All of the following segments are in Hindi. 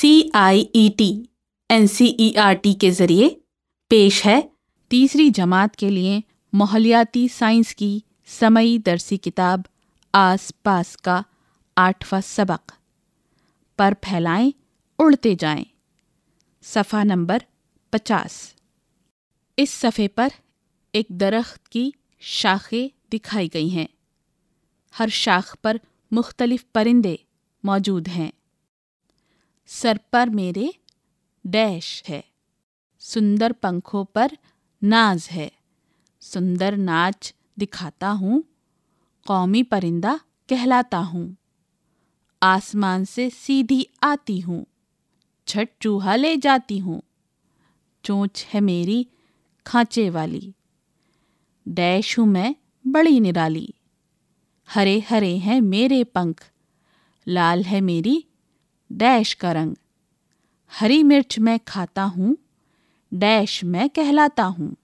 C I E T N C E R T के ज़रिए पेश है तीसरी जमात के लिए माहौलियाती साइंस की समयी दरसी किताब आस पास का आठवां सबक पर फैलाएं उड़ते जाएं सफ़ा नंबर पचास इस सफ़े पर एक दरख्त की शाखें दिखाई गई हैं हर शाख पर मुख्तलिफ परिंदे मौजूद हैं सर पर मेरे डैश है सुंदर पंखों पर नाज है सुंदर नाच दिखाता हूँ कौमी परिंदा कहलाता हूँ आसमान से सीधी आती हूँ छठ चूहा ले जाती हूँ चोंच है मेरी खांचे वाली डैश हूँ मैं बड़ी निराली हरे हरे हैं मेरे पंख लाल है मेरी डैश का रंग हरी मिर्च मैं खाता हूँ डैश मैं कहलाता हूँ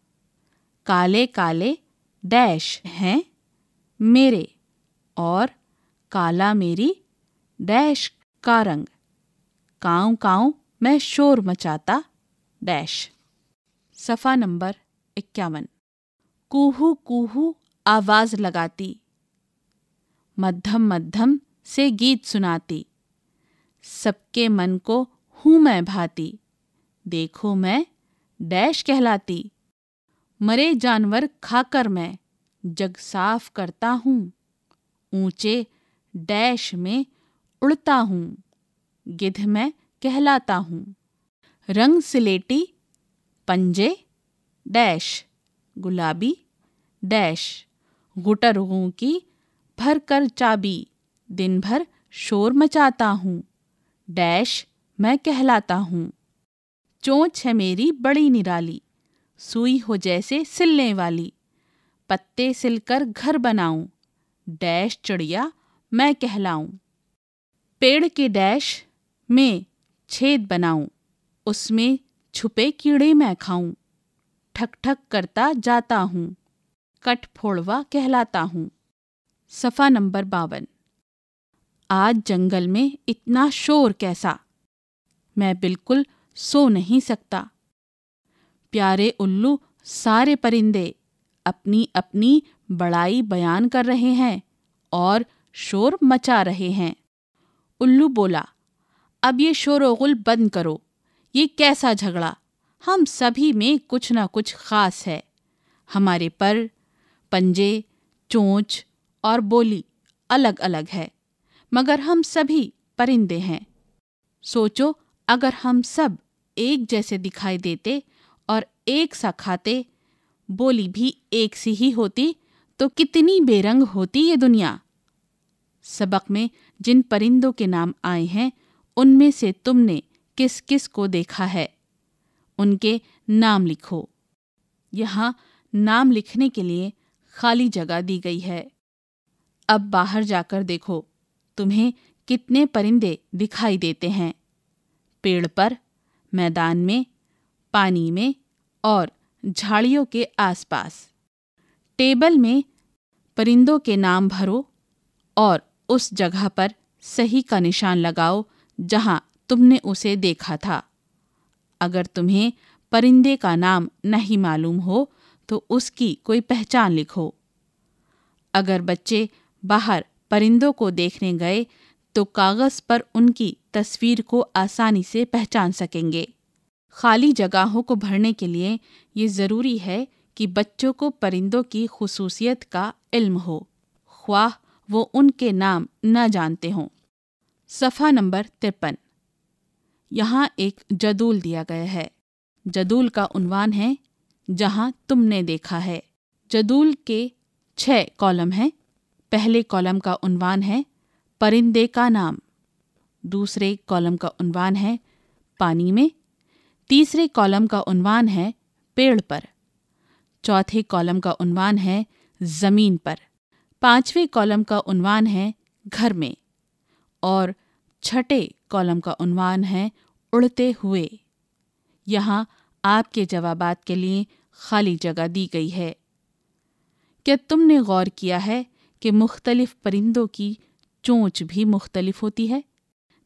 काले काले डैश हैं मेरे और काला मेरी डैश का रंग काउ काऊ मैं शोर मचाता डैश सफ़ा नंबर इक्यावन कूहू कूहू आवाज़ लगाती मध्यम मध्यम से गीत सुनाती सबके मन को हूँ मैं भाती देखो मैं डैश कहलाती मरे जानवर खाकर मैं जग साफ करता हूँ ऊंचे डैश में उड़ता हूँ गिध में कहलाता हूँ रंग सिलेटी पंजे डैश गुलाबी डैश गुटरुओं की भर कर चाबी दिन भर शोर मचाता हूँ डैश मैं कहलाता हूँ चोंच है मेरी बड़ी निराली सुई हो जैसे सिलने वाली पत्ते सिलकर घर बनाऊं डैश चिड़िया मैं कहलाऊं पेड़ के डैश में छेद बनाऊं उसमें छुपे कीड़े मैं खाऊं ठक ठक करता जाता हूँ फोड़वा कहलाता हूँ सफ़ा नंबर बावन आज जंगल में इतना शोर कैसा मैं बिल्कुल सो नहीं सकता प्यारे उल्लू सारे परिंदे अपनी अपनी बड़ाई बयान कर रहे हैं और शोर मचा रहे हैं उल्लू बोला अब ये शोरगुल बंद करो ये कैसा झगड़ा हम सभी में कुछ ना कुछ खास है हमारे पर पंजे चोंच और बोली अलग अलग है मगर हम सभी परिंदे हैं सोचो अगर हम सब एक जैसे दिखाई देते और एक सा खाते बोली भी एक सी ही होती तो कितनी बेरंग होती ये दुनिया सबक में जिन परिंदों के नाम आए हैं उनमें से तुमने किस किस को देखा है उनके नाम लिखो यहाँ नाम लिखने के लिए खाली जगह दी गई है अब बाहर जाकर देखो तुम्हें कितने परिंदे दिखाई देते हैं पेड़ पर मैदान में पानी में और झाड़ियों के आसपास टेबल में परिंदों के नाम भरो और उस जगह पर सही का निशान लगाओ जहां तुमने उसे देखा था अगर तुम्हें परिंदे का नाम नहीं मालूम हो तो उसकी कोई पहचान लिखो अगर बच्चे बाहर परिंदों को देखने गए तो कागज़ पर उनकी तस्वीर को आसानी से पहचान सकेंगे खाली जगहों को भरने के लिए ये ज़रूरी है कि बच्चों को परिंदों की खसूसियत का इल्म हो ख्वाह वो उनके नाम न जानते हों सफ़ा नंबर तिरपन यहाँ एक जदूल दिया गया है जदूल का उनवान है जहाँ तुमने देखा है जदूल के छः कॉलम हैं पहले कॉलम का उनवान है परिंदे का नाम दूसरे कॉलम का उनवान है पानी में तीसरे कॉलम का उनवान है पेड़ पर चौथे कॉलम का उनवान है ज़मीन पर पांचवें कॉलम का उनवान है घर में और छठे कॉलम का उनवान है उड़ते हुए यहाँ आपके जवाब के लिए खाली जगह दी गई है क्या तुमने गौर किया है कि मुख्तलिफ़ परिंदों की चोंच भी मुख्तलिफ होती है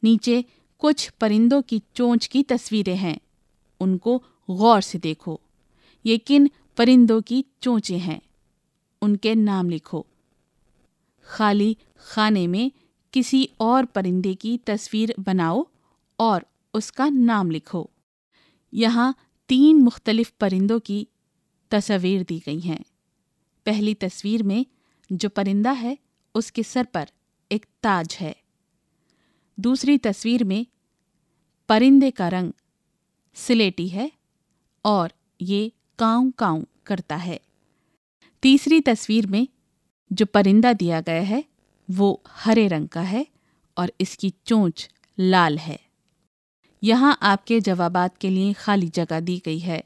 नीचे कुछ परिंदों की चोंच की तस्वीरें हैं उनको गौर से देखो ये किन परिंदों की चोंचें हैं उनके नाम लिखो खाली खाने में किसी और परिंदे की तस्वीर बनाओ और उसका नाम लिखो यहाँ तीन मुख्तलिफ परिंदों की तस्वीर दी गई हैं पहली तस्वीर में जो परिंदा है उसके सर पर एक ताज है दूसरी तस्वीर में परिंदे का रंग सिलेटी है और ये काउ काउ करता है तीसरी तस्वीर में जो परिंदा दिया गया है वो हरे रंग का है और इसकी चोंच लाल है यहाँ आपके जवाबात के लिए खाली जगह दी गई है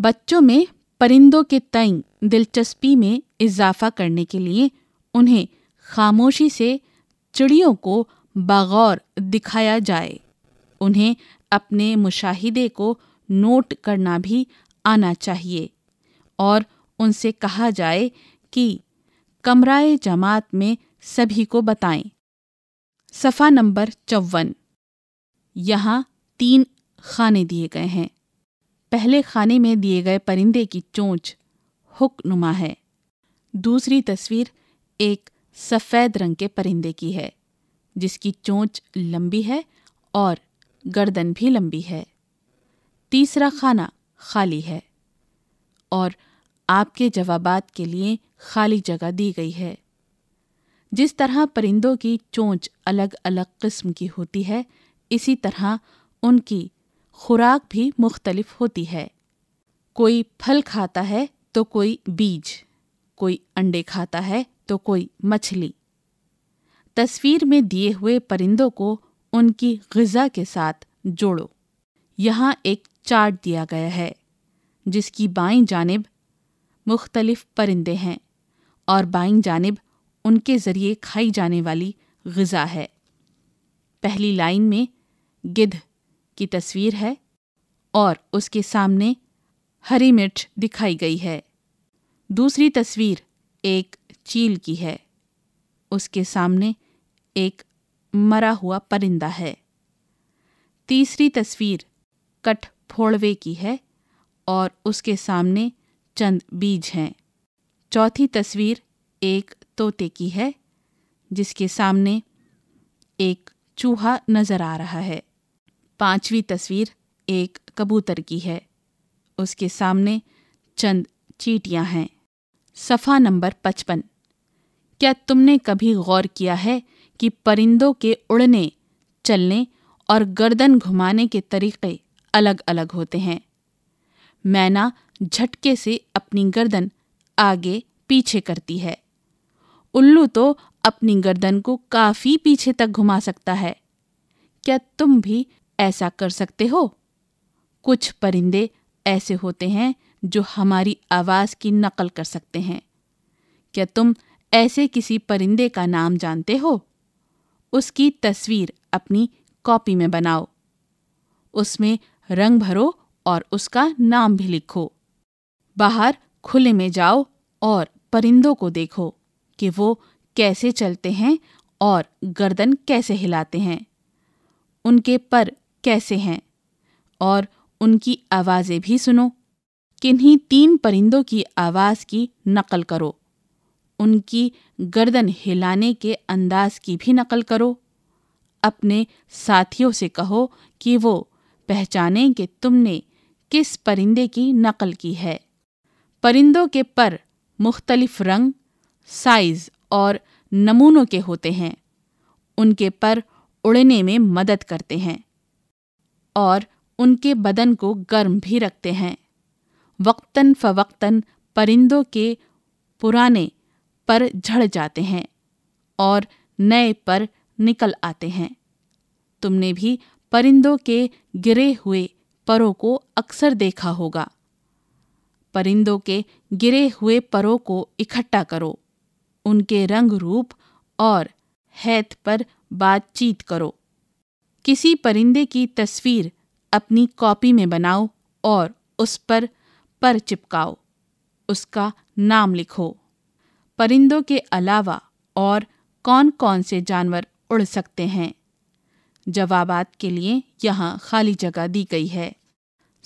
बच्चों में परिंदों के तय दिलचस्पी में इजाफा करने के लिए उन्हें खामोशी से चिड़ियों को बागौर दिखाया जाए उन्हें अपने मुशाहिदे को नोट करना भी आना चाहिए और उनसे कहा जाए कि कमराए जमात में सभी को बताएं सफ़ा नंबर चौवन यहाँ तीन खाने दिए गए हैं पहले खाने में दिए गए परिंदे की चोंच हुक नुमा है दूसरी तस्वीर एक सफ़ेद रंग के परिंदे की है जिसकी चोंच लंबी है और गर्दन भी लंबी है तीसरा खाना खाली है और आपके जवाब के लिए खाली जगह दी गई है जिस तरह परिंदों की चोंच अलग अलग किस्म की होती है इसी तरह उनकी खुराक भी मुख्तलिफ होती है कोई फल खाता है तो कोई बीज कोई अंडे खाता है तो कोई मछली तस्वीर में दिए हुए परिंदों को उनकी गज़ा के साथ जोड़ो यहाँ एक चार्ट दिया गया है जिसकी बाई जानब मुख्तलिफ परिंदे हैं और बाई जानब उनके ज़रिए खाई जाने वाली गज़ा है पहली लाइन में गिद्ध की तस्वीर है और उसके सामने हरी मिर्च दिखाई गई है दूसरी तस्वीर एक चील की है उसके सामने एक मरा हुआ परिंदा है तीसरी तस्वीर फोड़वे की है और उसके सामने चंद बीज हैं चौथी तस्वीर एक तोते की है जिसके सामने एक चूहा नज़र आ रहा है पांचवी तस्वीर एक कबूतर की है उसके सामने चंद चीटियां हैं सफ़ा नंबर पचपन क्या तुमने कभी गौर किया है कि परिंदों के उड़ने चलने और गर्दन घुमाने के तरीके अलग अलग होते हैं मैना झटके से अपनी गर्दन आगे पीछे करती है उल्लू तो अपनी गर्दन को काफ़ी पीछे तक घुमा सकता है क्या तुम भी ऐसा कर सकते हो कुछ परिंदे ऐसे होते हैं जो हमारी आवाज़ की नकल कर सकते हैं क्या तुम ऐसे किसी परिंदे का नाम जानते हो उसकी तस्वीर अपनी कॉपी में बनाओ उसमें रंग भरो और उसका नाम भी लिखो बाहर खुले में जाओ और परिंदों को देखो कि वो कैसे चलते हैं और गर्दन कैसे हिलाते हैं उनके पर कैसे हैं और उनकी आवाज़ें भी सुनो किन्हीं तीन परिंदों की आवाज़ की नकल करो उनकी गर्दन हिलाने के अंदाज की भी नकल करो अपने साथियों से कहो कि वो पहचानें कि तुमने किस परिंदे की नकल की है परिंदों के पर मुख्तलिफ रंग साइज़ और नमूनों के होते हैं उनके पर उड़ने में मदद करते हैं और उनके बदन को गर्म भी रखते हैं वक्तन फवक्तन परिंदों के पुराने पर झड़ जाते हैं और नए पर निकल आते हैं तुमने भी परिंदों के गिरे हुए परों को अक्सर देखा होगा परिंदों के गिरे हुए परों को इकट्ठा करो उनके रंग रूप और हैत पर बातचीत करो किसी परिंदे की तस्वीर अपनी कॉपी में बनाओ और उस पर पर चिपकाओ उसका नाम लिखो परिंदों के अलावा और कौन कौन से जानवर उड़ सकते हैं जवाब के लिए यहाँ खाली जगह दी गई है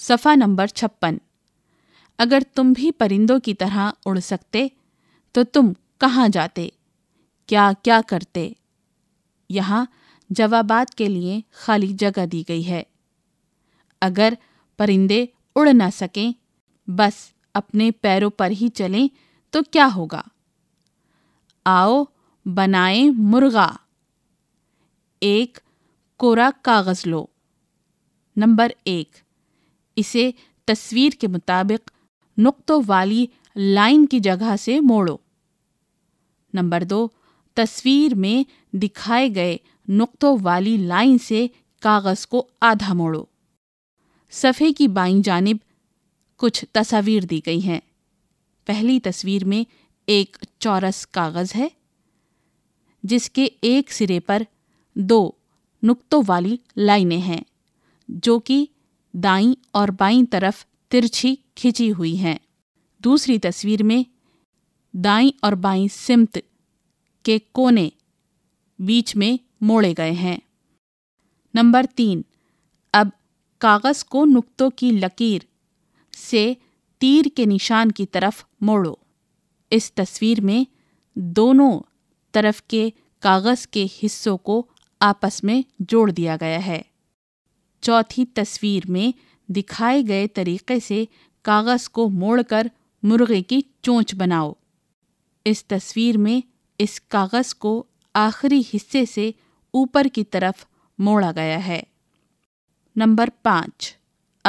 सफ़ा नंबर छप्पन अगर तुम भी परिंदों की तरह उड़ सकते तो तुम कहाँ जाते क्या क्या करते यहाँ जवाबात के लिए खाली जगह दी गई है अगर परिंदे उड़ ना सकें बस अपने पैरों पर ही चलें तो क्या होगा आओ बनाएं मुर्गा एक कोरा कागज़ लो नंबर एक इसे तस्वीर के मुताबिक नुक्तों वाली लाइन की जगह से मोड़ो नंबर दो तस्वीर में दिखाए गए नुक्तों वाली लाइन से कागज़ को आधा मोड़ो सफ़े की बाई जानब कुछ तस्वीर दी गई हैं पहली तस्वीर में एक चौरस कागज़ है जिसके एक सिरे पर दो नुक्तों वाली लाइनें हैं जो कि दाई और बाई तरफ तिरछी खिंची हुई हैं दूसरी तस्वीर में दाई और बाई सिमत के कोने बीच में मोड़े गए हैं नंबर तीन अब कागज़ को नुक्तों की लकीर से तीर के निशान की तरफ मोड़ो इस तस्वीर में दोनों तरफ के कागज़ के हिस्सों को आपस में जोड़ दिया गया है चौथी तस्वीर में दिखाए गए तरीके से कागज़ को मोड़कर मुर्गे की चोंच बनाओ इस तस्वीर में इस कागज़ को आखिरी हिस्से से ऊपर की तरफ मोड़ा गया है नंबर पाँच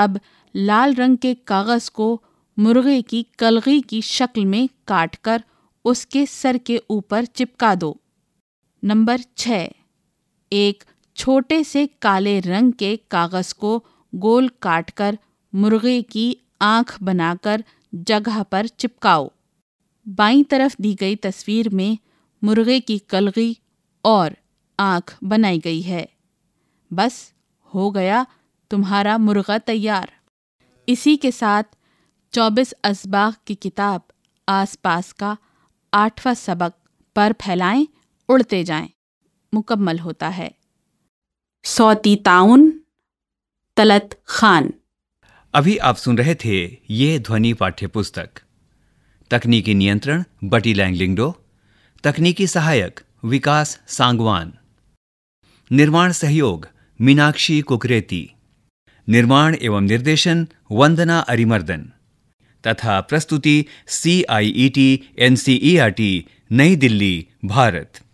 अब लाल रंग के कागज़ को मुर्गे की कलगी की शक्ल में काटकर उसके सर के ऊपर चिपका दो नंबर छ एक छोटे से काले रंग के कागज़ को गोल काटकर मुर्गे की आंख बनाकर जगह पर चिपकाओ बाई तरफ दी गई तस्वीर में मुर्गे की कलगी और आंख बनाई गई है बस हो गया तुम्हारा मुर्गा तैयार इसी के साथ चौबीस इसबाग की किताब आसपास का आठवां सबक पर फैलाएं उड़ते जाएं मुकम्मल होता है सौती ताउन तलत खान अभी आप सुन रहे थे ये ध्वनि पाठ्य पुस्तक तकनीकी नियंत्रण बटी लैंगलिंगडो तकनीकी सहायक विकास सांगवान निर्माण सहयोग मीनाक्षी कुकरेती निर्माण एवं निर्देशन वंदना अरिमर्दन तथा प्रस्तुति C I E T N C E R T New Delhi Bharat